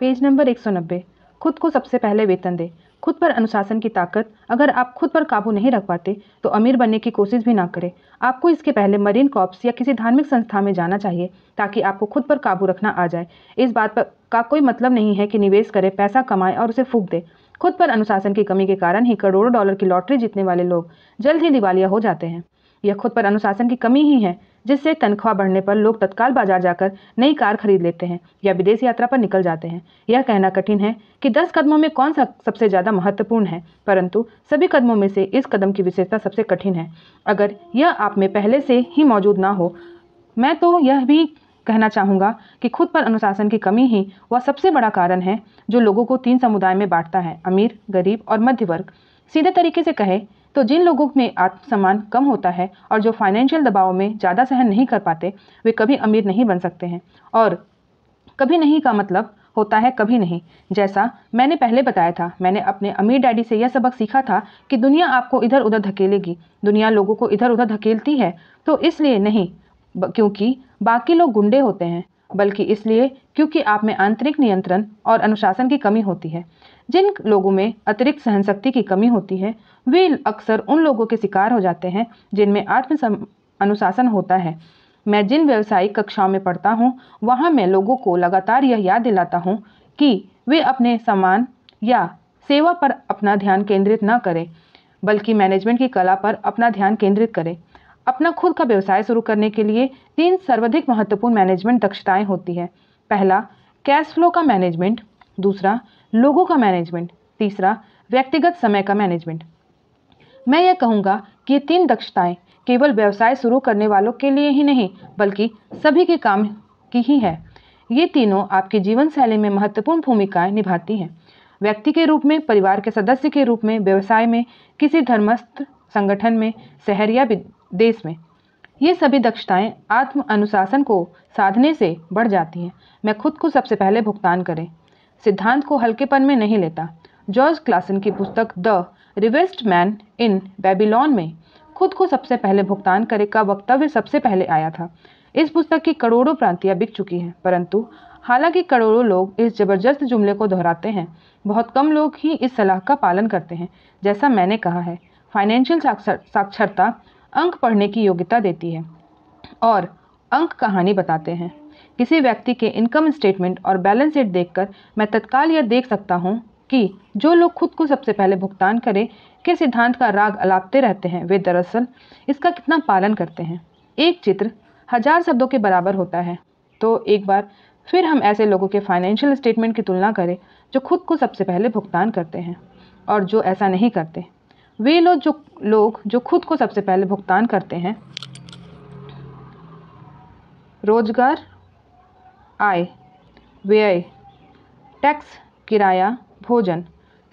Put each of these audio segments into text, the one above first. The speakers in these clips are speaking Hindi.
पेज नंबर 190 खुद को सबसे पहले वेतन दें खुद पर अनुशासन की ताकत अगर आप खुद पर काबू नहीं रख पाते तो अमीर बनने की कोशिश भी ना करें आपको इसके पहले मरीन कॉप्स या किसी धार्मिक संस्था में जाना चाहिए ताकि आपको खुद पर काबू रखना आ जाए इस बात पर का कोई मतलब नहीं है कि निवेश करें पैसा कमाएं और उसे फूक दें खुद पर अनुशासन की कमी के कारण ही करोड़ों डॉलर की लॉटरी जीतने वाले लोग जल्द ही दिवालिया हो जाते हैं यह खुद पर अनुशासन की कमी ही है जिससे तनख्वाह बढ़ने पर लोग तत्काल बाजार जाकर नई कार खरीद लेते हैं या विदेश यात्रा पर निकल जाते हैं यह कहना कठिन है कि दस कदमों में कौन सा सबसे ज़्यादा महत्वपूर्ण है परंतु सभी कदमों में से इस कदम की विशेषता सबसे कठिन है अगर यह आप में पहले से ही मौजूद ना हो मैं तो यह भी कहना चाहूँगा कि खुद पर अनुशासन की कमी ही वह सबसे बड़ा कारण है जो लोगों को तीन समुदाय में बांटता है अमीर गरीब और मध्य वर्ग सीधे तरीके से कहे तो जिन लोगों में आत्मसम्मान कम होता है और जो फाइनेंशियल दबाव में ज़्यादा सहन नहीं कर पाते वे कभी अमीर नहीं बन सकते हैं और कभी नहीं का मतलब होता है कभी नहीं जैसा मैंने पहले बताया था मैंने अपने अमीर डैडी से यह सबक सीखा था कि दुनिया आपको इधर उधर धकेलेगी दुनिया लोगों को इधर उधर धकेलती है तो इसलिए नहीं क्योंकि बाकी लोग गुंडे होते हैं बल्कि इसलिए क्योंकि आप में आंतरिक नियंत्रण और अनुशासन की कमी होती है जिन लोगों में अतिरिक्त सहन शक्ति की कमी होती है वे अक्सर उन लोगों के शिकार हो जाते हैं जिनमें आत्म अनुशासन होता है मैं जिन व्यावसायिक कक्षाओं में पढ़ता हूँ वहाँ मैं लोगों को लगातार यह याद दिलाता हूँ कि वे अपने सामान या सेवा पर अपना ध्यान केंद्रित न करें बल्कि मैनेजमेंट की कला पर अपना ध्यान केंद्रित करें अपना खुद का व्यवसाय शुरू करने के लिए तीन सर्वाधिक महत्वपूर्ण मैनेजमेंट दक्षताएं होती हैं पहला कैश फ्लो का मैनेजमेंट दूसरा लोगों का मैनेजमेंट तीसरा व्यक्तिगत समय का मैनेजमेंट मैं यह कहूँगा कि ये तीन दक्षताएं केवल व्यवसाय शुरू करने वालों के लिए ही नहीं बल्कि सभी के काम की ही है ये तीनों आपके जीवन शैली में महत्वपूर्ण भूमिकाएं निभाती हैं व्यक्ति के रूप में परिवार के सदस्य के रूप में व्यवसाय में किसी धर्मस्थ संगठन में शहर या देश में ये सभी दक्षताएं आत्म अनुशासन को साधने से बढ़ जाती हैं मैं खुद को सबसे पहले भुगतान करें सिद्धांत को हल्केपन में नहीं लेता जॉर्ज क्लासन की पुस्तक the richest man in Babylon में खुद को सबसे पहले भुगतान करे का वक्तव्य सबसे पहले आया था इस पुस्तक की करोड़ों प्रांतियाँ बिक चुकी हैं परंतु हालांकि करोड़ों लोग इस जबरदस्त जुमले को दोहराते हैं बहुत कम लोग ही इस सलाह का पालन करते हैं जैसा मैंने कहा है फाइनेंशियल साक्षरता अंक पढ़ने की योग्यता देती है और अंक कहानी बताते हैं किसी व्यक्ति के इनकम स्टेटमेंट और बैलेंस शीट देखकर मैं तत्काल यह देख सकता हूँ कि जो लोग खुद को सबसे पहले भुगतान करें के सिद्धांत का राग अलापते रहते हैं वे दरअसल इसका कितना पालन करते हैं एक चित्र हजार शब्दों के बराबर होता है तो एक बार फिर हम ऐसे लोगों के फाइनेंशियल स्टेटमेंट की तुलना करें जो खुद को सबसे पहले भुगतान करते हैं और जो ऐसा नहीं करते वे लोग जो लोग जो खुद को सबसे पहले भुगतान करते हैं रोजगार आय व्यय टैक्स किराया भोजन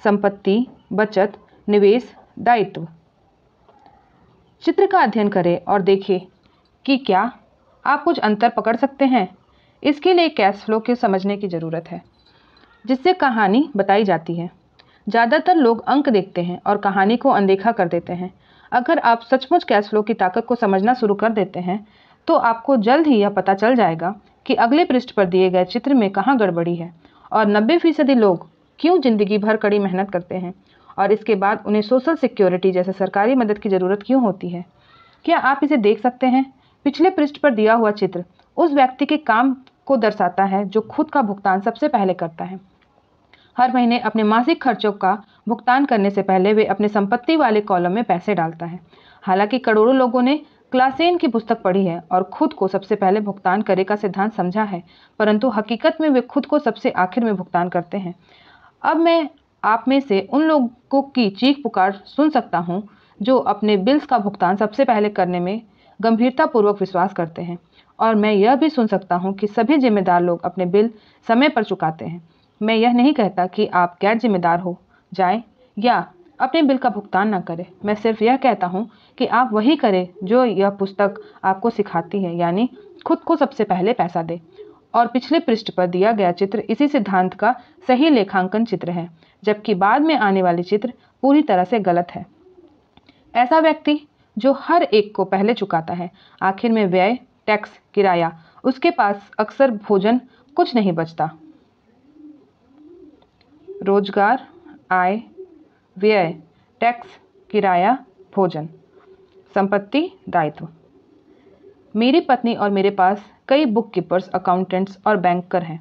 संपत्ति बचत निवेश दायित्व चित्र का अध्ययन करें और देखें कि क्या आप कुछ अंतर पकड़ सकते हैं इसके लिए कैश फ्लो के समझने की ज़रूरत है जिससे कहानी बताई जाती है ज़्यादातर लोग अंक देखते हैं और कहानी को अनदेखा कर देते हैं अगर आप सचमुच कैश फ्लो की ताकत को समझना शुरू कर देते हैं तो आपको जल्द ही यह पता चल जाएगा कि अगले पृष्ठ पर दिए गए चित्र में कहाँ गड़बड़ी है और नब्बे फीसदी लोग क्यों ज़िंदगी भर कड़ी मेहनत करते हैं और इसके बाद उन्हें सोशल सिक्योरिटी जैसे सरकारी मदद की ज़रूरत क्यों होती है क्या आप इसे देख सकते हैं पिछले पृष्ठ पर दिया हुआ चित्र उस व्यक्ति के काम को दर्शाता है जो खुद का भुगतान सबसे पहले करता है हर महीने अपने मासिक खर्चों का भुगतान करने से पहले वे अपने संपत्ति वाले कॉलम में पैसे डालता है हालांकि करोड़ों लोगों ने क्लासेन की पुस्तक पढ़ी है और खुद को सबसे पहले भुगतान करे का सिद्धांत समझा है परंतु हकीकत में वे खुद को सबसे आखिर में भुगतान करते हैं अब मैं आप में से उन लोगों की चीख पुकार सुन सकता हूँ जो अपने बिल्स का भुगतान सबसे पहले करने में गंभीरतापूर्वक विश्वास करते हैं और मैं यह भी सुन सकता हूँ कि सभी जिम्मेदार लोग अपने बिल समय पर चुकाते हैं मैं यह नहीं कहता कि आप गैर जिम्मेदार हो जाएं या अपने बिल का भुगतान न करें मैं सिर्फ यह कहता हूँ कि आप वही करें जो यह पुस्तक आपको सिखाती है यानी खुद को सबसे पहले पैसा दे और पिछले पृष्ठ पर दिया गया चित्र इसी सिद्धांत का सही लेखांकन चित्र है जबकि बाद में आने वाले चित्र पूरी तरह से गलत है ऐसा व्यक्ति जो हर एक को पहले चुकाता है आखिर में व्यय टैक्स किराया उसके पास अक्सर भोजन कुछ नहीं बचता रोजगार आय व्यय टैक्स किराया भोजन संपत्ति दायित्व मेरी पत्नी और मेरे पास कई बुक कीपर्स अकाउंटेंट्स और बैंकर हैं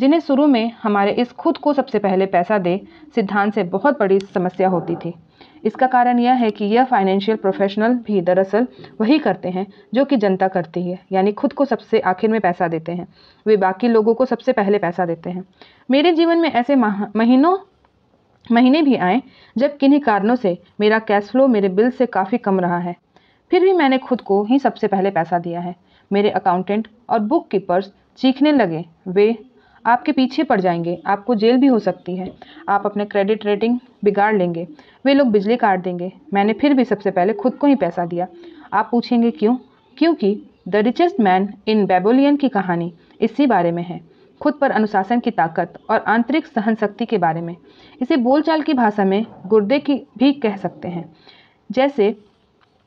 जिन्हें शुरू में हमारे इस खुद को सबसे पहले पैसा दे सिद्धांत से बहुत बड़ी समस्या होती थी इसका कारण यह है कि यह फाइनेंशियल प्रोफेशनल भी दरअसल वही करते हैं जो कि जनता करती है यानी खुद को सबसे आखिर में पैसा देते हैं वे बाकी लोगों को सबसे पहले पैसा देते हैं मेरे जीवन में ऐसे महीनों महीने भी आए जब किन्हीं कारणों से मेरा कैश फ्लो मेरे बिल से काफ़ी कम रहा है फिर भी मैंने खुद को ही सबसे पहले पैसा दिया है मेरे अकाउंटेंट और बुक कीपर्स चीखने लगे वे आपके पीछे पड़ जाएंगे आपको जेल भी हो सकती है आप अपने क्रेडिट रेटिंग बिगाड़ लेंगे वे लोग बिजली काट देंगे मैंने फिर भी सबसे पहले खुद को ही पैसा दिया आप पूछेंगे क्यों क्योंकि the richest man in Babylon की कहानी इसी बारे में है खुद पर अनुशासन की ताकत और आंतरिक सहन शक्ति के बारे में इसे बोलचाल की भाषा में गुर्दे की भी कह सकते हैं जैसे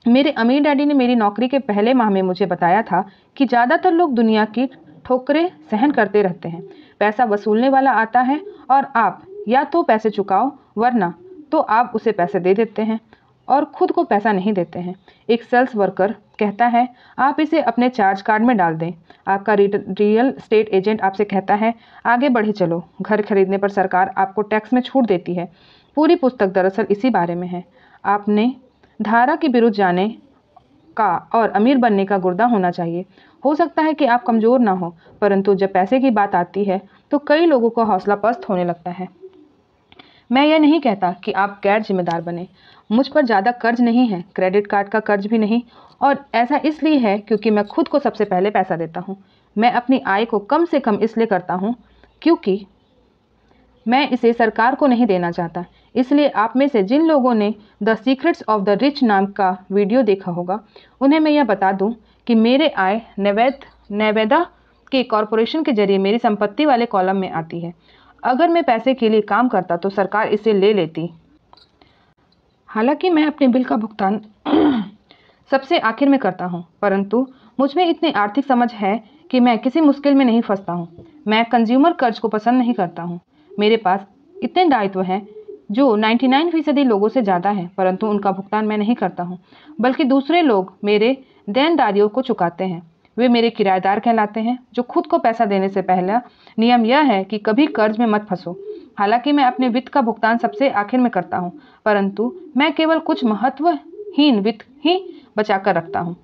मेरे अमीर डैडी ने मेरी नौकरी के पहले माह में मुझे बताया था कि ज़्यादातर लोग दुनिया की ठोकरें सहन करते रहते हैं पैसा वसूलने वाला आता है और आप या तो पैसे चुकाओ वरना तो आप उसे पैसे दे देते हैं और खुद को पैसा नहीं देते हैं एक सेल्स वर्कर कहता है आप इसे अपने चार्ज कार्ड में डाल दें आपका रियल स्टेट एजेंट आपसे कहता है आगे बढ़े चलो घर खरीदने पर सरकार आपको टैक्स में छूट देती है पूरी पुस्तक दरअसल इसी बारे में है आपने धारा के विरुद्ध जाने का और अमीर बनने का गुर्दा होना चाहिए हो सकता है कि आप कमज़ोर ना हो परंतु जब पैसे की बात आती है तो कई लोगों को हौसला पस्त होने लगता है मैं यह नहीं कहता कि आप गैर जिम्मेदार बने मुझ पर ज़्यादा कर्ज नहीं है क्रेडिट कार्ड का कर्ज भी नहीं और ऐसा इसलिए है क्योंकि मैं खुद को सबसे पहले पैसा देता हूँ मैं अपनी आय को कम से कम इसलिए करता हूँ क्योंकि मैं इसे सरकार को नहीं देना चाहता इसलिए आप में से जिन लोगों ने the secrets of the rich नाम का वीडियो देखा होगा उन्हें मैं यह बता दूं कि मेरे आय नवैद नैवेदा के कॉरपोरेशन के जरिए मेरी संपत्ति वाले कॉलम में आती है अगर मैं पैसे के लिए काम करता तो सरकार इसे ले लेती हालांकि मैं अपने बिल का भुगतान सबसे आखिर में करता हूँ परंतु मुझ में इतनी आर्थिक समझ है कि मैं किसी मुश्किल में नहीं फंसता हूँ मैं कंज्यूमर कर्ज को पसंद नहीं करता हूँ मेरे पास इतने दायित्व हैं जो 99 फीसदी लोगों से ज़्यादा है परंतु उनका भुगतान मैं नहीं करता हूँ बल्कि दूसरे लोग मेरे देनदारियों को चुकाते हैं वे मेरे किराएदार कहलाते हैं जो खुद को पैसा देने से पहला नियम यह है कि कभी कर्ज में मत फंसो हालांकि मैं अपने वित्त का भुगतान सबसे आखिर में करता हूँ परंतु मैं केवल कुछ महत्वहीन वित्त ही बचा कर रखता हूँ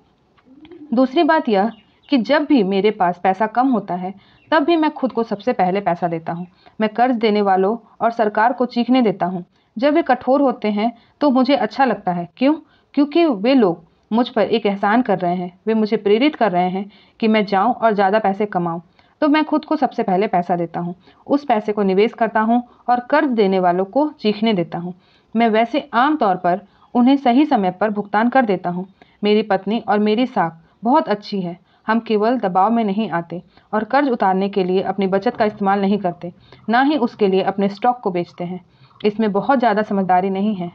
दूसरी बात यह कि जब भी मेरे पास पैसा कम होता है तब भी मैं खुद को सबसे पहले पैसा देता हूँ मैं कर्ज देने वालों और सरकार को चीखने देता हूँ जब वे कठोर होते हैं तो मुझे अच्छा लगता है क्यों क्योंकि वे लोग मुझ पर एक एहसान कर रहे हैं वे मुझे प्रेरित कर रहे हैं कि मैं जाऊं और ज़्यादा पैसे कमाऊं तो मैं खुद को सबसे पहले पैसा देता हूं उस पैसे को निवेश करता हूं और कर्ज देने वालों को चीखने देता हूं मैं वैसे आम तौर पर उन्हें सही समय पर भुगतान कर देता हूं मेरी पत्नी और मेरी साख बहुत अच्छी है हम केवल दबाव में नहीं आते और कर्ज उतारने के लिए अपनी बचत का इस्तेमाल नहीं करते ना ही उसके लिए अपने स्टॉक को बेचते हैं इसमें बहुत ज़्यादा समझदारी नहीं है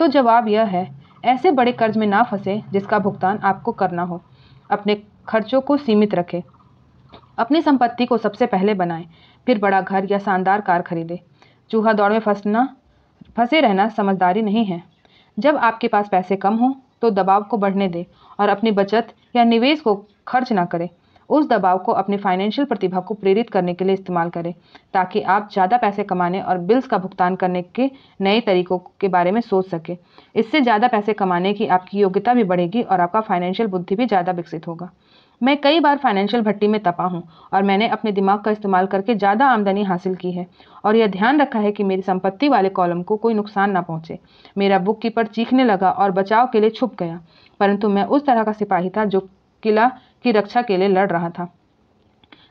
तो जवाब यह है ऐसे बड़े कर्ज में ना फंसे जिसका भुगतान आपको करना हो अपने खर्चों को सीमित रखें अपनी संपत्ति को सबसे पहले बनाएं फिर बड़ा घर या शानदार कार खरीदें चूहा दौड़ में फंसना फंसे रहना समझदारी नहीं है जब आपके पास पैसे कम हों तो दबाव को बढ़ने दें और अपनी बचत या निवेश को खर्च ना करें उस दबाव को अपनी फाइनेंशियल प्रतिभा को प्रेरित करने के लिए इस्तेमाल करें ताकि आप ज़्यादा पैसे कमाने और बिल्स का भुगतान करने के नए तरीकों के बारे में सोच सकें इससे ज़्यादा पैसे कमाने की आपकी योग्यता भी बढ़ेगी और आपका फाइनेंशियल बुद्धि भी ज़्यादा विकसित होगा मैं कई बार फाइनेंशियल भट्टी में तपा हूँ और मैंने अपने दिमाग का इस्तेमाल करके ज़्यादा आमदनी हासिल की है और यह ध्यान रखा है कि मेरी संपत्ति वाले कॉलम को कोई नुकसान ना पहुँचे मेरा बुक कीपर चीखने लगा और बचाव के लिए छुप गया परंतु मैं उस तरह का सिपाही था जो किला की रक्षा के लिए लड़ रहा था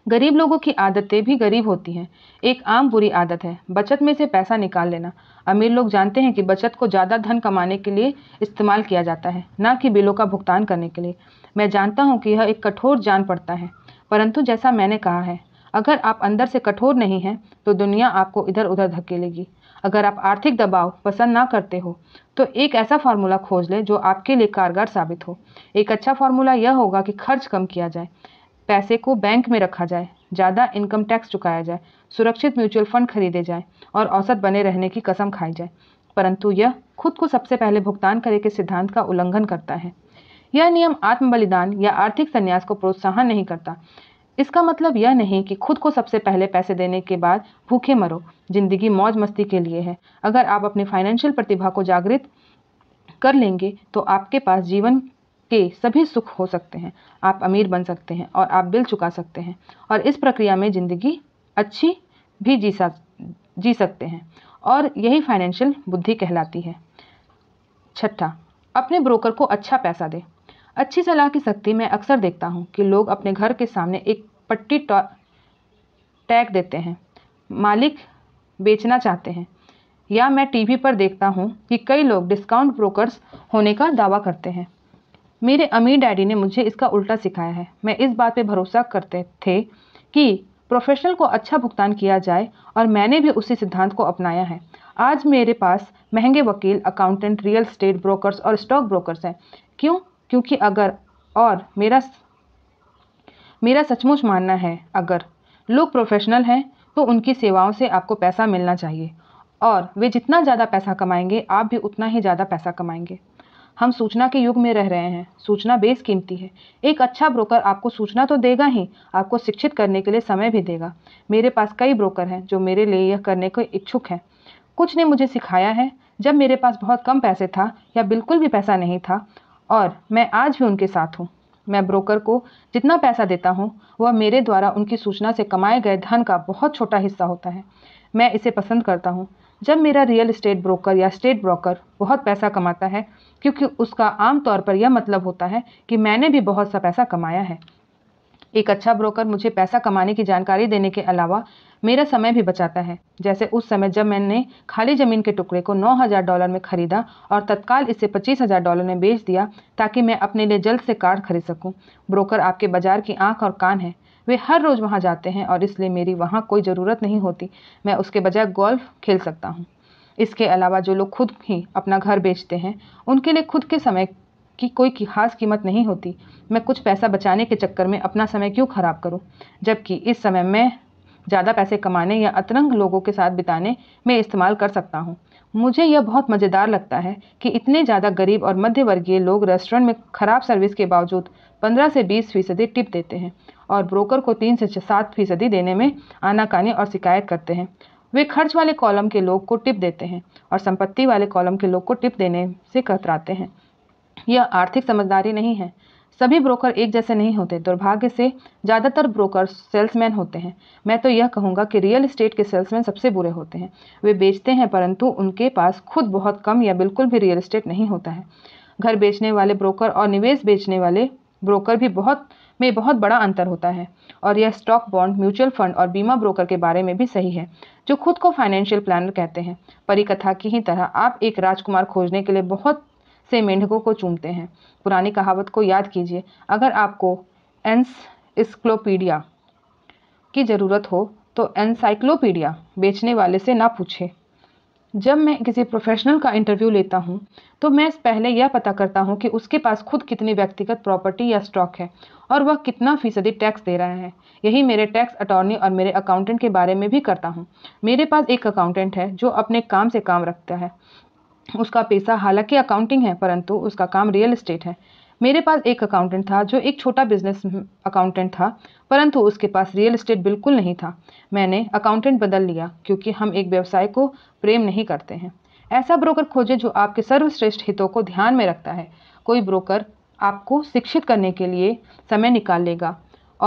गरीब लोगों की आदतें भी गरीब होती हैं एक आम बुरी आदत है बचत में से पैसा निकाल लेना अमीर लोग जानते हैं कि बचत को ज़्यादा धन कमाने के लिए इस्तेमाल किया जाता है ना कि बिलों का भुगतान करने के लिए मैं जानता हूँ कि यह एक कठोर जान पड़ता है परंतु जैसा मैंने कहा है अगर आप अंदर से कठोर नहीं हैं तो दुनिया आपको इधर उधर धकेलेगी अगर आप आर्थिक दबाव पसंद ना करते हो तो एक ऐसा फार्मूला खोज लें जो आपके लिए कारगर साबित हो एक अच्छा फार्मूला यह होगा कि खर्च कम किया जाए पैसे को बैंक में रखा जाए ज़्यादा इनकम टैक्स चुकाया जाए सुरक्षित म्यूचुअल फंड खरीदे जाए और औसत बने रहने की कसम खाई जाए परंतु यह खुद को सबसे पहले भुगतान करे के सिद्धांत का उल्लंघन करता है यह नियम आत्म बलिदान या आर्थिक संन्यास को प्रोत्साहन नहीं करता इसका मतलब यह नहीं कि खुद को सबसे पहले पैसे देने के बाद भूखे मरो जिंदगी मौज मस्ती के लिए है अगर आप अपनी फाइनेंशियल प्रतिभा को जागृत कर लेंगे तो आपके पास जीवन के सभी सुख हो सकते हैं आप अमीर बन सकते हैं और आप बिल चुका सकते हैं और इस प्रक्रिया में ज़िंदगी अच्छी भी जी सक जी सकते हैं और यही फाइनेंशियल बुद्धि कहलाती है छठा अपने ब्रोकर को अच्छा पैसा दें अच्छी सलाह की शक्ति मैं अक्सर देखता हूँ कि लोग अपने घर के सामने एक पट्टी टैग देते हैं मालिक बेचना चाहते हैं या मैं टीवी पर देखता हूँ कि कई लोग डिस्काउंट ब्रोकर्स होने का दावा करते हैं मेरे अमीर डैडी ने मुझे इसका उल्टा सिखाया है मैं इस बात पे भरोसा करते थे कि प्रोफेशनल को अच्छा भुगतान किया जाए और मैंने भी उसी सिद्धांत को अपनाया है आज मेरे पास महंगे वकील अकाउंटेंट रियल स्टेट ब्रोकर्स और स्टॉक ब्रोकर्स हैं क्यों क्योंकि अगर और मेरा मेरा सचमुच मानना है अगर लोग प्रोफेशनल हैं तो उनकी सेवाओं से आपको पैसा मिलना चाहिए और वे जितना ज़्यादा पैसा कमाएंगे आप भी उतना ही ज़्यादा पैसा कमाएंगे हम सूचना के युग में रह रहे हैं सूचना बेसकीमती है एक अच्छा ब्रोकर आपको सूचना तो देगा ही आपको शिक्षित करने के लिए समय भी देगा मेरे पास कई ब्रोकर हैं जो मेरे लिए यह करने के इच्छुक हैं कुछ ने मुझे सिखाया है जब मेरे पास बहुत कम पैसे था या बिल्कुल भी पैसा नहीं था और मैं आज भी उनके साथ हूँ मैं ब्रोकर को जितना पैसा देता हूँ वह मेरे द्वारा उनकी सूचना से कमाए गए धन का बहुत छोटा हिस्सा होता है मैं इसे पसंद करता हूँ जब मेरा रियल इस्टेट ब्रोकर या स्टेट ब्रोकर बहुत पैसा कमाता है क्योंकि उसका आम तौर पर यह मतलब होता है कि मैंने भी बहुत सा पैसा कमाया है एक अच्छा ब्रोकर मुझे पैसा कमाने की जानकारी देने के अलावा मेरा समय भी बचाता है जैसे उस समय जब मैंने खाली ज़मीन के टुकड़े को 9000 डॉलर में ख़रीदा और तत्काल इसे 25000 डॉलर में बेच दिया ताकि मैं अपने लिए जल्द से कार खरीद सकूं। ब्रोकर आपके बाजार की आंख और कान है वे हर रोज़ वहाँ जाते हैं और इसलिए मेरी वहाँ कोई ज़रूरत नहीं होती मैं उसके बजाय गोल्फ़ खेल सकता हूँ इसके अलावा जो लोग खुद ही अपना घर बेचते हैं उनके लिए खुद के समय की कोई खास कीमत नहीं होती मैं कुछ पैसा बचाने के चक्कर में अपना समय क्यों ख़राब करूं जबकि इस समय मैं ज़्यादा पैसे कमाने या अतरंग लोगों के साथ बिताने में इस्तेमाल कर सकता हूं। मुझे यह बहुत मज़ेदार लगता है कि इतने ज़्यादा गरीब और मध्यवर्गीय लोग रेस्टोरेंट में ख़राब सर्विस के बावजूद पंद्रह से बीस फीसदी टिप देते हैं और ब्रोकर को तीन से सात फीसदी देने में आनाकानी और शिकायत करते हैं वे खर्च वाले कॉलम के लोग को टिप देते हैं और संपत्ति वाले कॉलम के लोग को टिप देने से कतराते हैं यह आर्थिक समझदारी नहीं है सभी ब्रोकर एक जैसे नहीं होते दुर्भाग्य से ज़्यादातर ब्रोकर सेल्समैन होते हैं मैं तो यह कहूँगा कि रियल इस्टेट के सेल्समैन सबसे बुरे होते हैं वे बेचते हैं परंतु उनके पास खुद बहुत कम या बिल्कुल भी रियल इस्टेट नहीं होता है घर बेचने वाले ब्रोकर और निवेश बेचने वाले ब्रोकर भी बहुत में बहुत बड़ा अंतर होता है और यह स्टॉक बॉन्ड म्यूचुअल फंड और बीमा ब्रोकर के बारे में भी सही है जो खुद को फाइनेंशियल प्लानर कहते हैं परिकथा की ही तरह आप एक राजकुमार खोजने के लिए बहुत से मेंढकों को चूमते हैं पुरानी कहावत को याद कीजिए अगर आपको एंसक्लोपीडिया की ज़रूरत हो तो एनसाइक्लोपीडिया बेचने वाले से ना पूछें जब मैं किसी प्रोफेशनल का इंटरव्यू लेता हूँ तो मैं पहले यह पता करता हूँ कि उसके पास खुद कितनी व्यक्तिगत प्रॉपर्टी या स्टॉक है और वह कितना फीसदी टैक्स दे रहा है यही मेरे टैक्स अटॉर्नी और मेरे अकाउंटेंट के बारे में भी करता हूँ मेरे पास एक अकाउंटेंट है जो अपने काम से काम रखता है उसका पैसा हालांकि अकाउंटिंग है परंतु उसका काम रियल इस्टेट है मेरे पास एक अकाउंटेंट था जो एक छोटा बिजनेस अकाउंटेंट था परंतु उसके पास रियल इस्टेट बिल्कुल नहीं था मैंने अकाउंटेंट बदल लिया क्योंकि हम एक व्यवसाय को प्रेम नहीं करते हैं ऐसा ब्रोकर खोजे जो आपके सर्वश्रेष्ठ हितों को ध्यान में रखता है कोई ब्रोकर आपको शिक्षित करने के लिए समय निकाल लेगा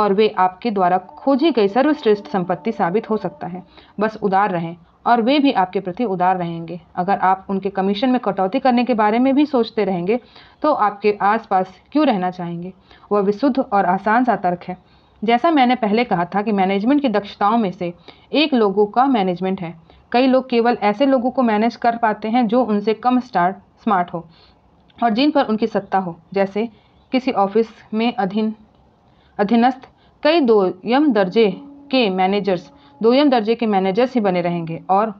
और वे आपके द्वारा खोजी गई सर्वश्रेष्ठ संपत्ति साबित हो सकता है बस उदार रहें और वे भी आपके प्रति उदार रहेंगे अगर आप उनके कमीशन में कटौती करने के बारे में भी सोचते रहेंगे तो आपके आसपास क्यों रहना चाहेंगे वह विशुद्ध और आसान सा तर्क है जैसा मैंने पहले कहा था कि मैनेजमेंट की दक्षताओं में से एक लोगों का मैनेजमेंट है कई लोग केवल ऐसे लोगों को मैनेज कर पाते हैं जो उनसे कम स्टार स्मार्ट हो और जिन पर उनकी सत्ता हो जैसे किसी ऑफिस में अधीन अधीनस्थ कई दोयम दर्जे के मैनेजर्स दोयम दर्जे के मैनेजर्स ही बने रहेंगे और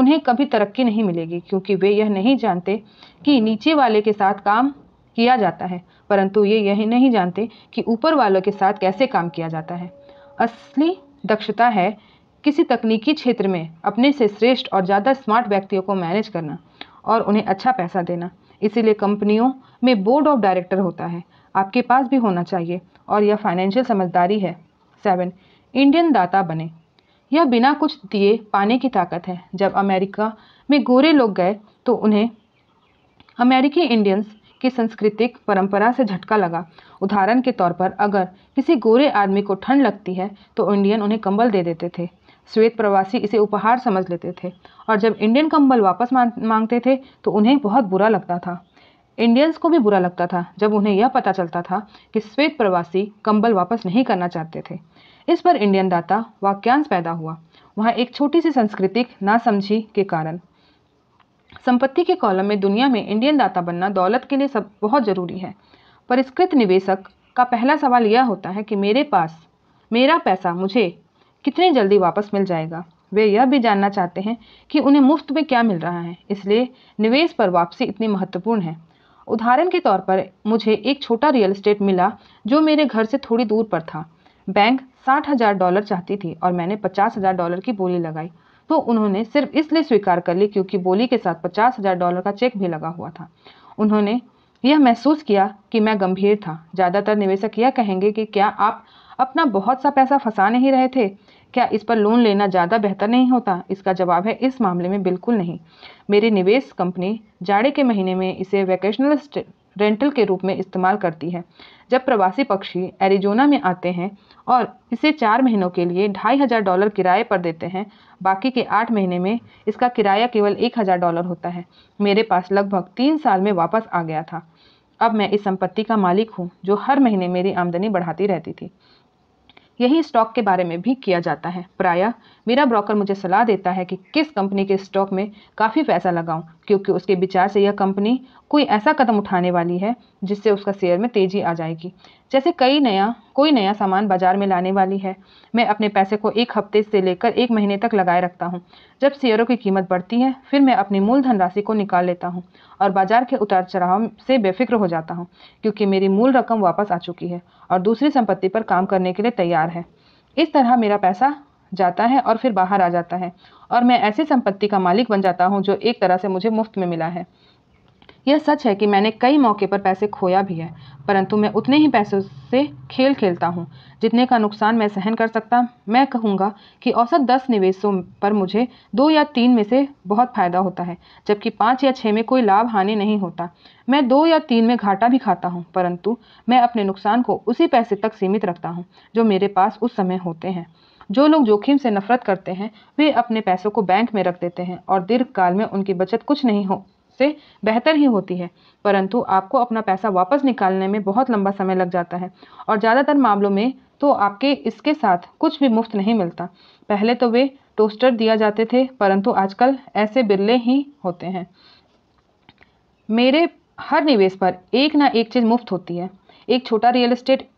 उन्हें कभी तरक्की नहीं मिलेगी क्योंकि वे यह नहीं जानते कि नीचे वाले के साथ काम किया जाता है परंतु ये यही नहीं जानते कि ऊपर वालों के साथ कैसे काम किया जाता है असली दक्षता है किसी तकनीकी क्षेत्र में अपने से श्रेष्ठ और ज़्यादा स्मार्ट व्यक्तियों को मैनेज करना और उन्हें अच्छा पैसा देना इसीलिए कंपनियों में बोर्ड ऑफ डायरेक्टर होता है आपके पास भी होना चाहिए और यह फाइनेंशियल समझदारी है सेवन इंडियन दाता बने यह बिना कुछ दिए पाने की ताकत है जब अमेरिका में गोरे लोग गए तो उन्हें अमेरिकी इंडियंस की सांस्कृतिक परंपरा से झटका लगा उदाहरण के तौर पर अगर किसी गोरे आदमी को ठंड लगती है तो इंडियन उन्हें कंबल दे देते थे श्वेत प्रवासी इसे उपहार समझ लेते थे और जब इंडियन कंबल वापस मांगते थे तो उन्हें बहुत बुरा लगता था इंडियंस को भी बुरा लगता था जब उन्हें यह पता चलता था कि श्वेत प्रवासी कंबल वापस नहीं करना चाहते थे इस पर इंडियन दाता वाक्यांश पैदा हुआ वहाँ एक छोटी सी सांस्कृतिक नासमझी के कारण संपत्ति के कॉलम में दुनिया में इंडियन दाता बनना दौलत के लिए सब बहुत ज़रूरी है परिष्कृत निवेशक का पहला सवाल यह होता है कि मेरे पास मेरा पैसा मुझे कितनी जल्दी वापस मिल जाएगा वे यह भी जानना चाहते हैं कि उन्हें मुफ्त में क्या मिल रहा है इसलिए निवेश पर वापसी इतनी महत्वपूर्ण है उदाहरण के तौर पर मुझे एक छोटा रियल एस्टेट मिला जो मेरे घर से थोड़ी दूर पर था बैंक साठ हज़ार डॉलर चाहती थी और मैंने पचास हज़ार डॉलर की बोली लगाई तो उन्होंने सिर्फ इसलिए स्वीकार कर ली क्योंकि बोली के साथ पचास हजार डॉलर का चेक भी लगा हुआ था उन्होंने यह महसूस किया कि मैं गंभीर था ज़्यादातर निवेशक यह कहेंगे कि क्या आप अपना बहुत सा पैसा फंसा नहीं रहे थे क्या इस पर लोन लेना ज़्यादा बेहतर नहीं होता इसका जवाब है इस मामले में बिल्कुल नहीं मेरी निवेश कंपनी जाड़े के महीने में इसे वैकेशनल रेंटल के रूप में इस्तेमाल करती है जब प्रवासी पक्षी एरिजोना में आते हैं और इसे चार महीनों के लिए ढाई हज़ार डॉलर किराए पर देते हैं बाकी के आठ महीने में इसका किराया केवल एक हज़ार डॉलर होता है मेरे पास लगभग तीन साल में वापस आ गया था अब मैं इस संपत्ति का मालिक हूँ जो हर महीने मेरी आमदनी बढ़ाती रहती थी यही स्टॉक के बारे में भी किया जाता है प्रायः मेरा ब्रोकर मुझे सलाह देता है कि किस कंपनी के स्टॉक में काफ़ी पैसा लगाऊं क्योंकि उसके विचार से यह कंपनी कोई ऐसा कदम उठाने वाली है जिससे उसका शेयर में तेज़ी आ जाएगी जैसे कई नया कोई नया सामान बाजार में लाने वाली है मैं अपने पैसे को एक हफ्ते से लेकर एक महीने तक लगाए रखता हूँ जब शेयरों की कीमत बढ़ती है फिर मैं अपनी मूल धनराशि को निकाल लेता हूँ और बाजार के उतार चढ़ाव से बेफिक्र हो जाता हूँ क्योंकि मेरी मूल रकम वापस आ चुकी है और दूसरी संपत्ति पर काम करने के लिए तैयार है इस तरह मेरा पैसा जाता है और फिर बाहर आ जाता है और मैं ऐसी संपत्ति का मालिक बन जाता हूँ जो एक तरह से मुझे मुफ्त में मिला है यह सच है कि मैंने कई मौके पर पैसे खोया भी है परंतु मैं उतने ही पैसों से खेल खेलता हूँ जितने का नुकसान मैं सहन कर सकता मैं कहूँगा कि औसत दस निवेशों पर मुझे दो या तीन में से बहुत फ़ायदा होता है जबकि पाँच या छः में कोई लाभ हानि नहीं होता मैं दो या तीन में घाटा भी खाता हूँ परंतु मैं अपने नुकसान को उसी पैसे तक सीमित रखता हूँ जो मेरे पास उस समय होते हैं जो लोग जोखिम से नफरत करते हैं वे अपने पैसों को बैंक में रख देते हैं और दीर्घकाल में उनकी बचत कुछ नहीं हो से बेहतर ही होती है परंतु आपको अपना पैसा वापस निकालने में बहुत लंबा समय लग जाता है और ज़्यादातर मामलों में तो आपके इसके साथ कुछ भी मुफ्त नहीं मिलता पहले तो वे टोस्टर दिया जाते थे परंतु आजकल ऐसे बिरले ही होते हैं मेरे हर निवेश पर एक ना एक चीज़ मुफ्त होती है एक छोटा रियल इस्टेट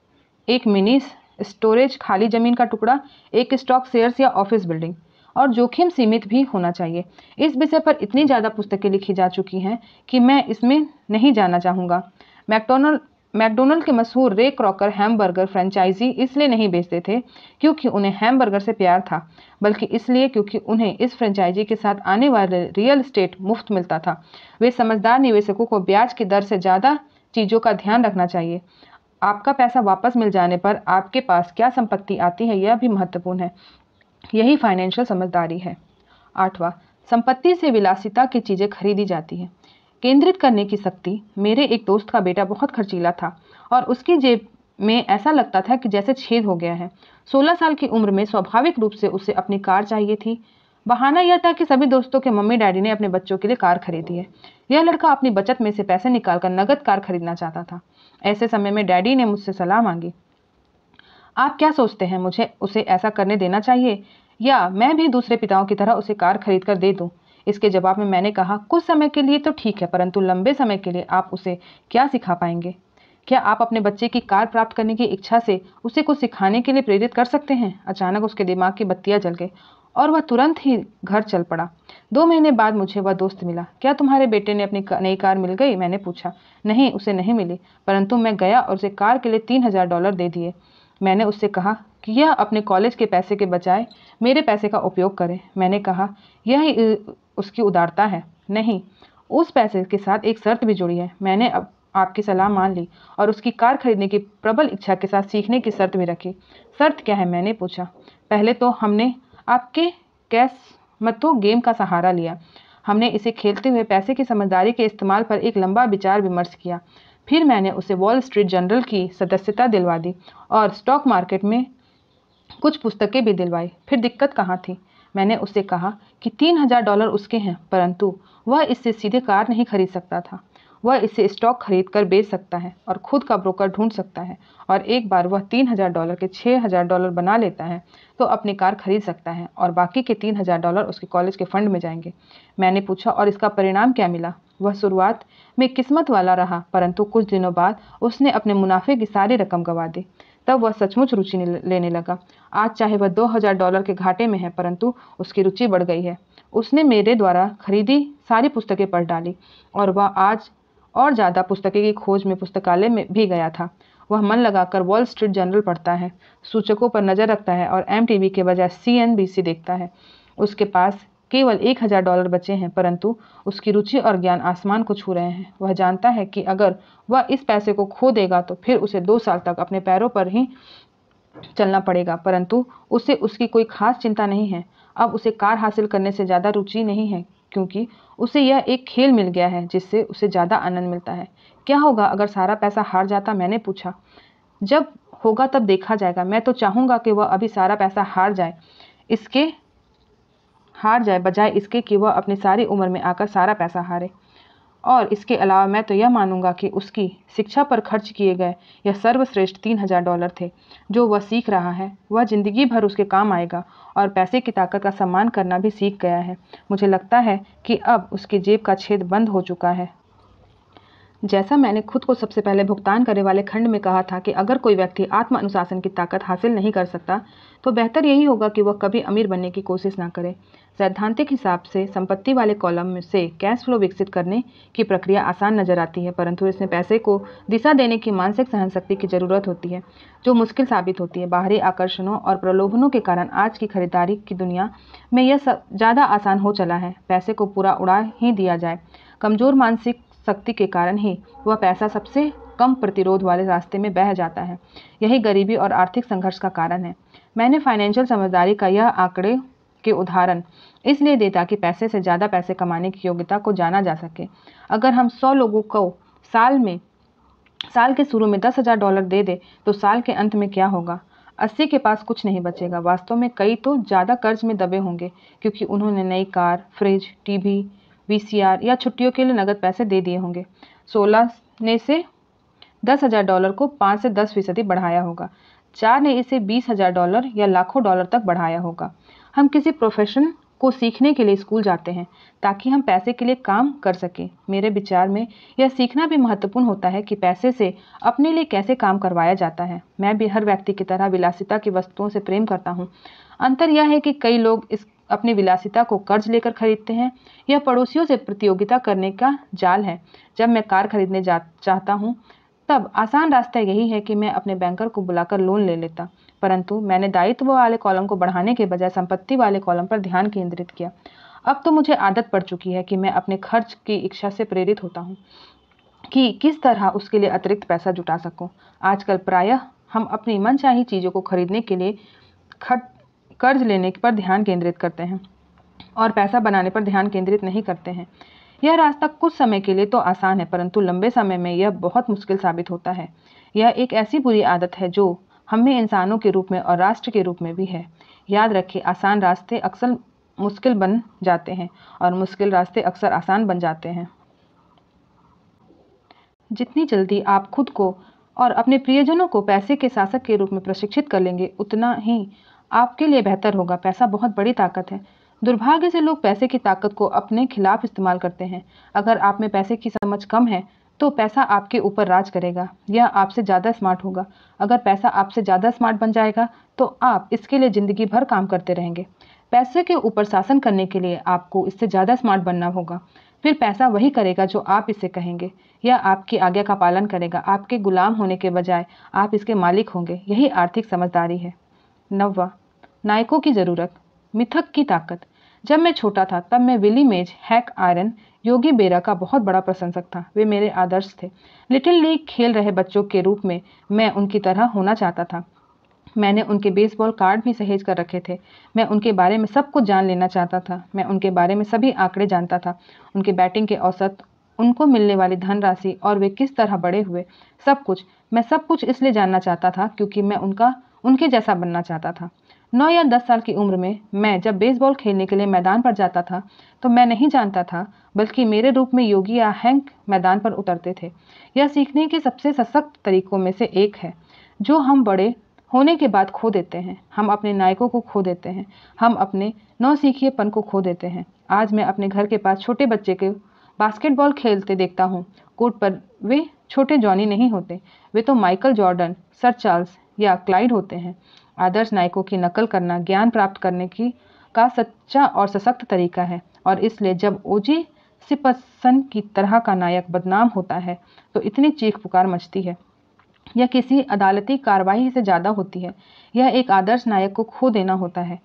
एक मिनी स्टोरेज खाली ज़मीन का टुकड़ा एक स्टॉक शेयर्स या ऑफिस बिल्डिंग और जोखिम सीमित भी होना चाहिए इस विषय पर इतनी ज़्यादा पुस्तकें लिखी जा चुकी हैं कि मैं इसमें नहीं जाना चाहूँगा मैकडोनल्ड मैकडोनल्ड के मशहूर रे क्रॉकर हैमबर्गर फ्रेंचाइजी इसलिए नहीं बेचते थे क्योंकि उन्हें हैमबर्गर से प्यार था बल्कि इसलिए क्योंकि उन्हें इस फ्रेंचाइजी के साथ आने वाले रियल स्टेट मुफ्त मिलता था वे समझदार निवेशकों को ब्याज की दर से ज़्यादा चीज़ों का ध्यान रखना चाहिए आपका पैसा वापस मिल जाने पर आपके पास क्या संपत्ति आती है यह भी महत्वपूर्ण है यही फाइनेंशियल समझदारी है आठवां संपत्ति से विलासिता की चीज़ें खरीदी जाती हैं केंद्रित करने की शक्ति मेरे एक दोस्त का बेटा बहुत खर्चीला था और उसकी जेब में ऐसा लगता था कि जैसे छेद हो गया है 16 साल की उम्र में स्वाभाविक रूप से उसे अपनी कार चाहिए थी बहाना यह था कि सभी दोस्तों के मम्मी डैडी ने अपने बच्चों के लिए कार खरीदी है यह लड़का अपनी बचत में से पैसे निकालकर नगद कार खरीदना चाहता था ऐसे समय में डैडी ने मुझसे सलाह मांगी आप क्या सोचते हैं मुझे उसे ऐसा करने देना चाहिए या मैं भी दूसरे पिताओं की तरह उसे कार खरीद कर दे दूँ इसके जवाब में मैंने कहा कुछ समय के लिए तो ठीक है परंतु लंबे समय के लिए आप उसे क्या सिखा पाएंगे क्या आप अपने बच्चे की कार प्राप्त करने की इच्छा से उसे कुछ सिखाने के लिए प्रेरित कर सकते हैं अचानक उसके दिमाग की बत्तियाँ जल गई और वह तुरंत ही घर चल पड़ा दो महीने बाद मुझे वह दोस्त मिला क्या तुम्हारे बेटे ने अपनी नई कार मिल गई मैंने पूछा नहीं उसे नहीं मिली परंतु मैं गया और उसे कार के लिए तीन हज़ार डॉलर दे दिए मैंने उससे कहा कि यह अपने कॉलेज के पैसे के बजाय मेरे पैसे का उपयोग करें मैंने कहा यह उसकी उदारता है नहीं उस पैसे के साथ एक शर्त भी जुड़ी है मैंने अब आपकी सलाह मान ली और उसकी कार खरीदने की प्रबल इच्छा के साथ सीखने की शर्त भी रखी शर्त क्या है मैंने पूछा पहले तो हमने आपके कैश मतों गेम का सहारा लिया हमने इसे खेलते हुए पैसे की समझदारी के इस्तेमाल पर एक लंबा विचार विमर्श किया फिर मैंने उसे वॉल स्ट्रीट जनरल की सदस्यता दिलवा दी और स्टॉक मार्केट में कुछ पुस्तकें भी दिलवाई फिर दिक्कत कहाँ थी मैंने उसे कहा कि तीन हज़ार डॉलर उसके हैं परंतु वह इससे सीधे कार नहीं खरीद सकता था वह इसे स्टॉक खरीद कर बेच सकता है और खुद का ब्रोकर ढूंढ सकता है और एक बार वह तीन हज़ार डॉलर के छः हज़ार डॉलर बना लेता है तो अपनी कार खरीद सकता है और बाकी के तीन हज़ार डॉलर उसके कॉलेज के फंड में जाएंगे मैंने पूछा और इसका परिणाम क्या मिला वह शुरुआत में किस्मत वाला रहा परंतु कुछ दिनों बाद उसने अपने मुनाफे की सारी रकम गंवा दी तब वह सचमुच रुचि लेने लगा आज चाहे वह दो हज़ार डॉलर के घाटे में है परंतु उसकी रुचि बढ़ गई है उसने मेरे द्वारा खरीदी सारी पुस्तकें पढ़ डाली और वह आज और ज़्यादा पुस्तकें की खोज में पुस्तकालय में भी गया था वह मन लगाकर वॉल स्ट्रीट जर्नल पढ़ता है सूचकों पर नज़र रखता है और एम के बजाय सी देखता है उसके पास केवल एक हज़ार डॉलर बचे हैं परंतु उसकी रुचि और ज्ञान आसमान को छू रहे हैं वह जानता है कि अगर वह इस पैसे को खो देगा तो फिर उसे दो साल तक अपने पैरों पर ही चलना पड़ेगा परंतु उसे उसकी कोई खास चिंता नहीं है अब उसे कार हासिल करने से ज़्यादा रुचि नहीं है क्योंकि उसे यह एक खेल मिल गया है जिससे उसे ज़्यादा आनंद मिलता है क्या होगा अगर सारा पैसा हार जाता मैंने पूछा जब होगा तब देखा जाएगा मैं तो चाहूँगा कि वह अभी सारा पैसा हार जाए इसके हार जाए बजाय इसके कि वह अपनी सारी उम्र में आकर सारा पैसा हारे और इसके अलावा मैं तो यह मानूंगा कि उसकी शिक्षा पर खर्च किए गए यह सर्वश्रेष्ठ तीन हज़ार डॉलर थे जो वह सीख रहा है वह ज़िंदगी भर उसके काम आएगा और पैसे की ताकत का सम्मान करना भी सीख गया है मुझे लगता है कि अब उसकी जेब का छेद बंद हो चुका है जैसा मैंने खुद को सबसे पहले भुगतान करने वाले खंड में कहा था कि अगर कोई व्यक्ति आत्म अनुशासन की ताकत हासिल नहीं कर सकता तो बेहतर यही होगा कि वह कभी अमीर बनने की कोशिश ना करे सैद्धांतिक हिसाब से संपत्ति वाले कॉलम से कैश फ्लो विकसित करने की प्रक्रिया आसान नजर आती है परंतु इसमें पैसे को दिशा देने की मानसिक सहन शक्ति की ज़रूरत होती है जो मुश्किल साबित होती है बाहरी आकर्षणों और प्रलोभनों के कारण आज की खरीदारी की दुनिया में यह ज़्यादा आसान हो चला है पैसे को पूरा उड़ा ही दिया जाए कमज़ोर मानसिक शक्ति के कारण ही वह पैसा सबसे कम प्रतिरोध वाले रास्ते में बह जाता है यही गरीबी और आर्थिक संघर्ष का कारण है मैंने फाइनेंशियल समझदारी का यह आंकड़े के उदाहरण इसलिए दे ताकि पैसे से ज़्यादा पैसे कमाने की योग्यता को जाना जा सके अगर हम सौ लोगों को साल में साल के शुरू में दस हज़ार डॉलर दे दें तो साल के अंत में क्या होगा अस्सी के पास कुछ नहीं बचेगा वास्तव में कई तो ज़्यादा कर्ज में दबे होंगे क्योंकि उन्होंने नई कार फ्रिज टीवी वीसीआर या छुट्टियों के लिए नगद पैसे दे दिए होंगे सोलह ने से दस हज़ार डॉलर को पाँच से दस फीसदी बढ़ाया होगा चार ने इसे बीस हज़ार डॉलर या लाखों डॉलर तक बढ़ाया होगा हम किसी प्रोफेशन को सीखने के लिए स्कूल जाते हैं ताकि हम पैसे के लिए काम कर सकें मेरे विचार में यह सीखना भी महत्वपूर्ण होता है कि पैसे से अपने लिए कैसे काम करवाया जाता है मैं भी हर व्यक्ति की तरह विलासिता की वस्तुओं से प्रेम करता हूँ अंतर यह है कि कई लोग इस अपनी विलासिता को कर्ज लेकर खरीदते हैं यह पड़ोसियों से प्रतियोगिता करने का जाल है जब मैं कार खरीदने जा चाहता हूँ तब आसान रास्ता यही है कि मैं अपने बैंकर को बुलाकर लोन ले लेता परंतु मैंने दायित्व वाले कॉलम को बढ़ाने के बजाय संपत्ति वाले कॉलम पर ध्यान केंद्रित किया अब तो मुझे आदत पड़ चुकी है कि मैं अपने खर्च की इच्छा से प्रेरित होता हूँ कि किस तरह उसके लिए अतिरिक्त पैसा जुटा सकूँ आजकल प्रायः हम अपनी मनचाही चीज़ों को खरीदने के लिए खर्च कर्ज लेने पर ध्यान केंद्रित करते हैं और पैसा बनाने पर ध्यान केंद्रित नहीं करते हैं यह रास्ता कुछ समय के लिए तो आसान है परंतु लंबे समय में यह बहुत मुश्किल साबित होता है यह एक ऐसी बुरी आदत है जो हमें इंसानों के रूप में और राष्ट्र के रूप में भी है याद रखें आसान रास्ते अक्सर मुश्किल बन जाते हैं और मुश्किल रास्ते अक्सर आसान बन जाते हैं जितनी जल्दी आप खुद को और अपने प्रियजनों को पैसे के शासक के रूप में प्रशिक्षित कर लेंगे उतना ही आपके लिए बेहतर होगा पैसा बहुत बड़ी ताकत है दुर्भाग्य से लोग पैसे की ताकत को अपने खिलाफ इस्तेमाल करते हैं अगर आप में पैसे की समझ कम है तो पैसा आपके ऊपर राज करेगा यह आपसे ज़्यादा स्मार्ट होगा अगर पैसा आपसे ज़्यादा स्मार्ट बन जाएगा तो आप इसके लिए ज़िंदगी भर काम करते रहेंगे पैसे के ऊपर शासन करने के लिए आपको इससे ज़्यादा स्मार्ट बनना होगा फिर पैसा वही करेगा जो आप इसे कहेंगे यह आपकी आज्ञा का पालन करेगा आपके गुलाम होने के बजाय आप इसके मालिक होंगे यही आर्थिक समझदारी है नौवा नायकों की ज़रूरत मिथक की ताकत जब मैं छोटा था तब मैं विली मेज हैक आयरन योगी बेरा का बहुत बड़ा प्रशंसक था वे मेरे आदर्श थे लिटिल लीग खेल रहे बच्चों के रूप में मैं उनकी तरह होना चाहता था मैंने उनके बेसबॉल कार्ड भी सहेज कर रखे थे मैं उनके बारे में सब कुछ जान लेना चाहता था मैं उनके बारे में सभी आंकड़े जानता था उनके बैटिंग के औसत उनको मिलने वाली धनराशि और वे किस तरह बड़े हुए सब कुछ मैं सब कुछ इसलिए जानना चाहता था क्योंकि मैं उनका उनके जैसा बनना चाहता था नौ या दस साल की उम्र में मैं जब बेसबॉल खेलने के लिए मैदान पर जाता था तो मैं नहीं जानता था बल्कि मेरे रूप में योगी या हैंक मैदान पर उतरते थे यह सीखने के सबसे सशक्त तरीकों में से एक है जो हम बड़े होने के बाद खो देते हैं हम अपने नायकों को खो देते हैं हम अपने नौ सीखिएपन को खो देते हैं आज मैं अपने घर के पास छोटे बच्चे के बास्केटबॉल खेलते देखता हूँ कोर्ट पर वे छोटे जॉनी नहीं होते वे तो माइकल जॉर्डन सर चार्ल्स या क्लाइड होते हैं आदर्श नायकों की नकल करना ज्ञान प्राप्त करने की का सच्चा और सशक्त तरीका है और इसलिए जब ओजी सिपसन की तरह का नायक बदनाम होता है तो इतनी चीख पुकार मचती है यह किसी अदालती कार्रवाई से ज़्यादा होती है यह एक आदर्श नायक को खो देना होता है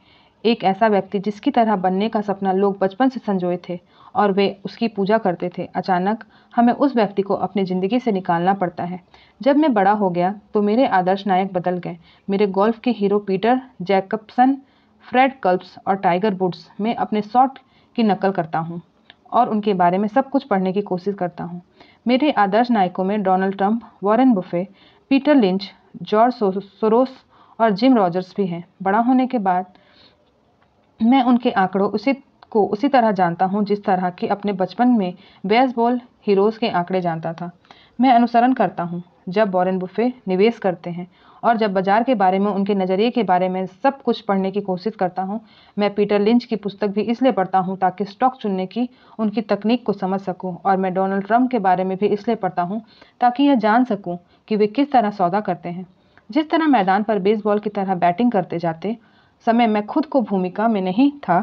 एक ऐसा व्यक्ति जिसकी तरह बनने का सपना लोग बचपन से संजोए थे और वे उसकी पूजा करते थे अचानक हमें उस व्यक्ति को अपनी ज़िंदगी से निकालना पड़ता है जब मैं बड़ा हो गया तो मेरे आदर्श नायक बदल गए मेरे गोल्फ के hero Peter Jacobsen Fred Couples और टाइगर वुड्स में अपने शॉट की नकल करता हूँ और उनके बारे में सब कुछ पढ़ने की कोशिश करता हूँ मेरे आदर्श नायकों में Donald Trump Warren Buffett Peter Lynch George Soros और जिम रॉजर्स भी हैं बड़ा होने के बाद मैं उनके आंकड़ों उसी को उसी तरह जानता हूँ जिस तरह की अपने बचपन में बेसबॉल हीरोज़ के आंकड़े जानता था मैं अनुसरण करता हूँ जब बॉरन बुफे निवेश करते हैं और जब बाजार के बारे में उनके नज़रिए के बारे में सब कुछ पढ़ने की कोशिश करता हूँ मैं पीटर लिंच की पुस्तक भी इसलिए पढ़ता हूँ ताकि स्टॉक चुनने की उनकी तकनीक को समझ सकूँ और मैं डोनाल्ड ट्रंप के बारे में भी इसलिए पढ़ता हूँ ताकि यह जान सकूँ कि वे किस तरह सौदा करते हैं जिस तरह मैदान पर बेसबॉल की तरह बैटिंग करते जाते समय मैं खुद को भूमिका में नहीं था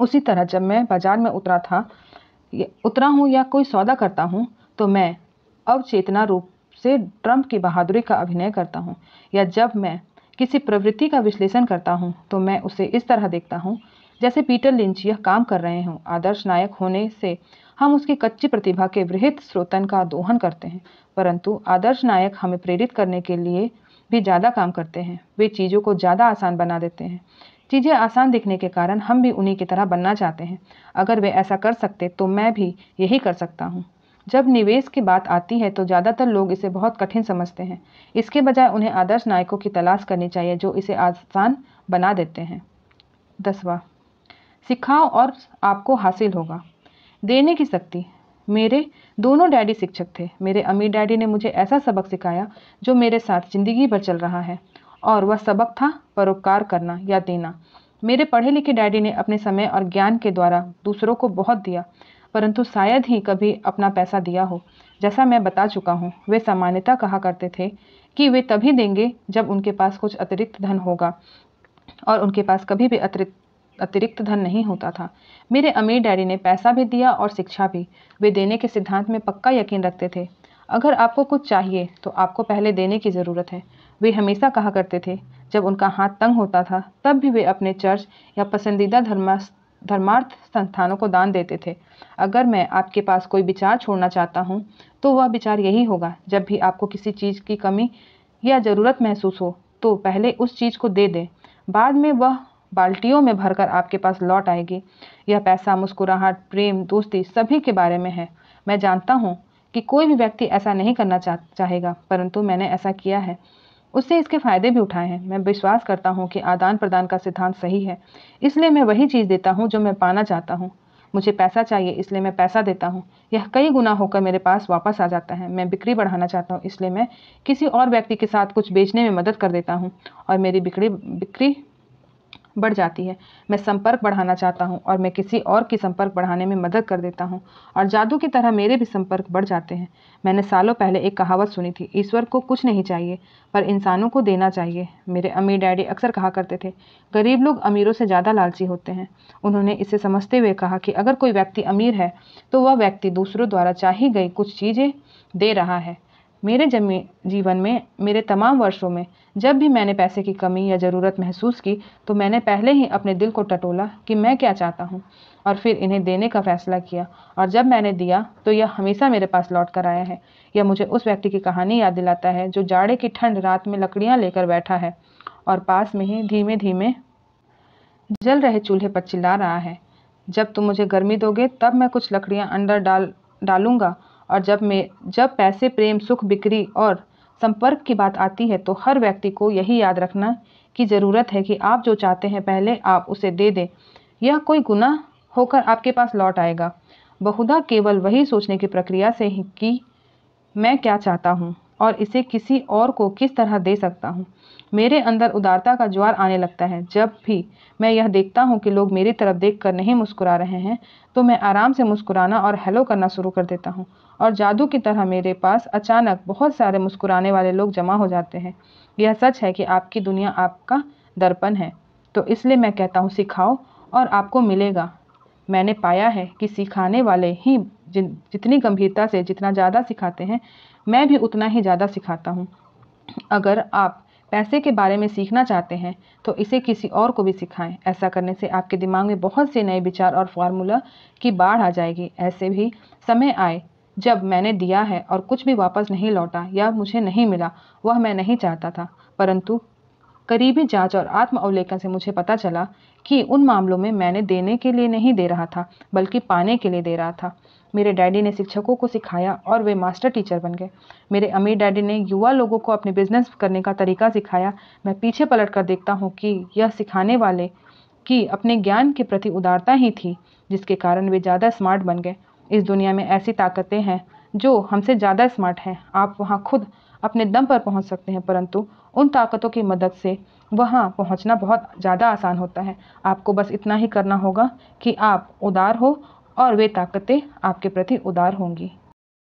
उसी तरह जब मैं बाज़ार में उतरा था उतरा हूँ या कोई सौदा करता हूँ तो मैं अवचेतना रूप से ट्रंप की बहादुरी का अभिनय करता हूँ या जब मैं किसी प्रवृत्ति का विश्लेषण करता हूँ तो मैं उसे इस तरह देखता हूँ जैसे पीटर लिंच यह काम कर रहे हों आदर्श नायक होने से हम उसकी कच्ची प्रतिभा के वृहित स्रोतन का दोहन करते हैं परंतु आदर्श नायक हमें प्रेरित करने के लिए भी ज़्यादा काम करते हैं वे चीज़ों को ज़्यादा आसान बना देते हैं चीज़ें आसान दिखने के कारण हम भी उन्हीं की तरह बनना चाहते हैं अगर वे ऐसा कर सकते तो मैं भी यही कर सकता हूँ जब निवेश की बात आती है तो ज़्यादातर लोग इसे बहुत कठिन समझते हैं इसके बजाय उन्हें आदर्श नायकों की तलाश करनी चाहिए जो इसे आसान बना देते हैं दसवा सिखाओ और आपको हासिल होगा देने की शक्ति मेरे दोनों डैडी शिक्षक थे मेरे अमीर डैडी ने मुझे ऐसा सबक सिखाया जो मेरे साथ ज़िंदगी भर चल रहा है और वह सबक था परोपकार करना या देना मेरे पढ़े लिखे डैडी ने अपने समय और ज्ञान के द्वारा दूसरों को बहुत दिया परंतु शायद ही कभी अपना पैसा दिया हो जैसा मैं बता चुका हूँ वे सामान्यता कहा करते थे कि वे तभी देंगे जब उनके पास कुछ अतिरिक्त धन होगा और उनके पास कभी भी अतिरिक्त अतिरिक्त धन नहीं होता था मेरे अमीर डैडी ने पैसा भी दिया और शिक्षा भी वे देने के सिद्धांत में पक्का यकीन रखते थे अगर आपको कुछ चाहिए तो आपको पहले देने की ज़रूरत है वे हमेशा कहा करते थे जब उनका हाथ तंग होता था तब भी वे अपने चर्च या पसंदीदा धर्म धर्मार्थ संस्थानों को दान देते थे अगर मैं आपके पास कोई विचार छोड़ना चाहता हूँ तो वह विचार यही होगा जब भी आपको किसी चीज़ की कमी या ज़रूरत महसूस हो तो पहले उस चीज़ को दे दें बाद में वह बाल्टियों में भरकर आपके पास लौट आएगी यह पैसा मुस्कुराहट प्रेम दोस्ती सभी के बारे में है मैं जानता हूँ कि कोई भी व्यक्ति ऐसा नहीं करना चाह चाहेगा परंतु मैंने ऐसा किया है उससे इसके फ़ायदे भी उठाए हैं मैं विश्वास करता हूँ कि आदान प्रदान का सिद्धांत सही है इसलिए मैं वही चीज़ देता हूँ जो मैं पाना चाहता हूँ मुझे पैसा चाहिए इसलिए मैं पैसा देता हूँ यह कई गुना होकर मेरे पास वापस आ जाता है मैं बिक्री बढ़ाना चाहता हूँ इसलिए मैं किसी और व्यक्ति के साथ कुछ बेचने में मदद कर देता हूँ और मेरी बिक्री बिक्री बढ़ जाती है मैं संपर्क बढ़ाना चाहता हूँ और मैं किसी और की संपर्क बढ़ाने में मदद कर देता हूँ और जादू की तरह मेरे भी संपर्क बढ़ जाते हैं मैंने सालों पहले एक कहावत सुनी थी ईश्वर को कुछ नहीं चाहिए पर इंसानों को देना चाहिए मेरे अमीर डैडी अक्सर कहा करते थे गरीब लोग अमीरों से ज़्यादा लालची होते हैं उन्होंने इसे समझते हुए कहा कि अगर कोई व्यक्ति अमीर है तो वह व्यक्ति दूसरों द्वारा चाही गई कुछ चीज़ें दे रहा है मेरे जमी जीवन में मेरे तमाम वर्षों में जब भी मैंने पैसे की कमी या ज़रूरत महसूस की तो मैंने पहले ही अपने दिल को टटोला कि मैं क्या चाहता हूँ और फिर इन्हें देने का फ़ैसला किया और जब मैंने दिया तो यह हमेशा मेरे पास लौट कर आया है यह मुझे उस व्यक्ति की कहानी याद दिलाता है जो जाड़े की ठंड रात में लकड़ियाँ लेकर बैठा है और पास में ही धीमे धीमे जल रहे चूल्हे पर चिल्ला रहा है जब तुम मुझे गर्मी दोगे तब मैं कुछ लकड़ियाँ अंदर डाल डालूंगा और जब में जब पैसे प्रेम सुख बिक्री और संपर्क की बात आती है तो हर व्यक्ति को यही याद रखना की ज़रूरत है कि आप जो चाहते हैं पहले आप उसे दे दें यह कोई गुना होकर आपके पास लौट आएगा बहुधा केवल वही सोचने की प्रक्रिया से ही कि मैं क्या चाहता हूँ और इसे किसी और को किस तरह दे सकता हूँ मेरे अंदर उदारता का ज्वार आने लगता है जब भी मैं यह देखता हूँ कि लोग मेरी तरफ देख कर नहीं मुस्कुरा रहे हैं तो मैं आराम से मुस्कुराना और हेलो करना शुरू कर देता हूँ और जादू की तरह मेरे पास अचानक बहुत सारे मुस्कुराने वाले लोग जमा हो जाते हैं यह सच है कि आपकी दुनिया आपका दर्पण है तो इसलिए मैं कहता हूँ सिखाओ और आपको मिलेगा मैंने पाया है कि सिखाने वाले ही जिन जितनी गंभीरता से जितना ज़्यादा सिखाते हैं मैं भी उतना ही ज़्यादा सिखाता हूँ अगर आप पैसे के बारे में सीखना चाहते हैं तो इसे किसी और को भी सिखाएं ऐसा करने से आपके दिमाग में बहुत से नए विचार और फार्मूला की बाढ़ आ जाएगी ऐसे भी समय आए जब मैंने दिया है और कुछ भी वापस नहीं लौटा या मुझे नहीं मिला वह मैं नहीं चाहता था परंतु करीबी जांच और आत्म अवलेखन से मुझे पता चला कि उन मामलों में मैंने देने के लिए नहीं दे रहा था बल्कि पाने के लिए दे रहा था मेरे डैडी ने शिक्षकों को सिखाया और वे मास्टर टीचर बन गए मेरे अमीर डैडी ने युवा लोगों को अपने बिजनेस करने का तरीका सिखाया मैं पीछे पलट कर देखता हूँ कि यह सिखाने वाले की अपने ज्ञान के प्रति उदारता ही थी जिसके कारण वे ज़्यादा स्मार्ट बन गए इस दुनिया में ऐसी ताकतें हैं जो हमसे ज़्यादा स्मार्ट हैं आप वहाँ खुद अपने दम पर पहुँच सकते हैं परंतु उन ताकतों की मदद से वहाँ पहुँचना बहुत ज़्यादा आसान होता है आपको बस इतना ही करना होगा कि आप उदार हो और वे ताकतें आपके प्रति उदार होंगी